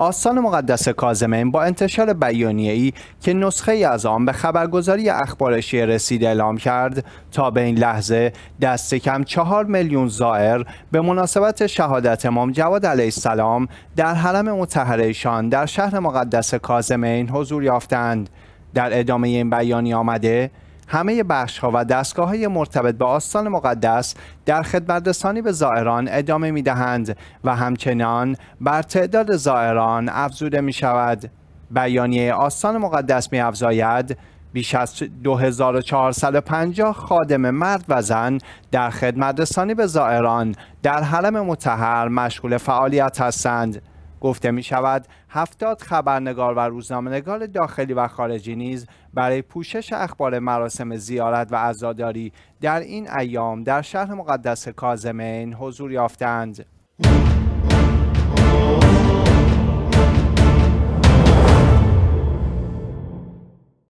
آستان مقدس کازمین با انتشار بیانیه‌ای که نسخه ای از آن به خبرگزاری اخبارشی رسید اعلام کرد تا به این لحظه دست کم چهار میلیون زائر به مناسبت شهادت امام جواد علیه السلام در حرم متحرشان در شهر مقدس کازمین حضور یافتند در ادامه این بیانیه آمده همه بخش ها و دستگاه های مرتبط به آستان مقدس در خدمت به زائران ادامه می و همچنان بر تعداد زائران افزوده می شود. بیانیه آستان مقدس می بیش از 2450 خادم مرد و زن در خدمت به زائران در حرم متحر مشغول فعالیت هستند. گفته می شود هفتاد خبرنگار و روزنامهنگار داخلی و خارجی نیز برای پوشش اخبار مراسم زیارت و عزاداری در این ایام در شهر مقدس کازمین حضور یافتند.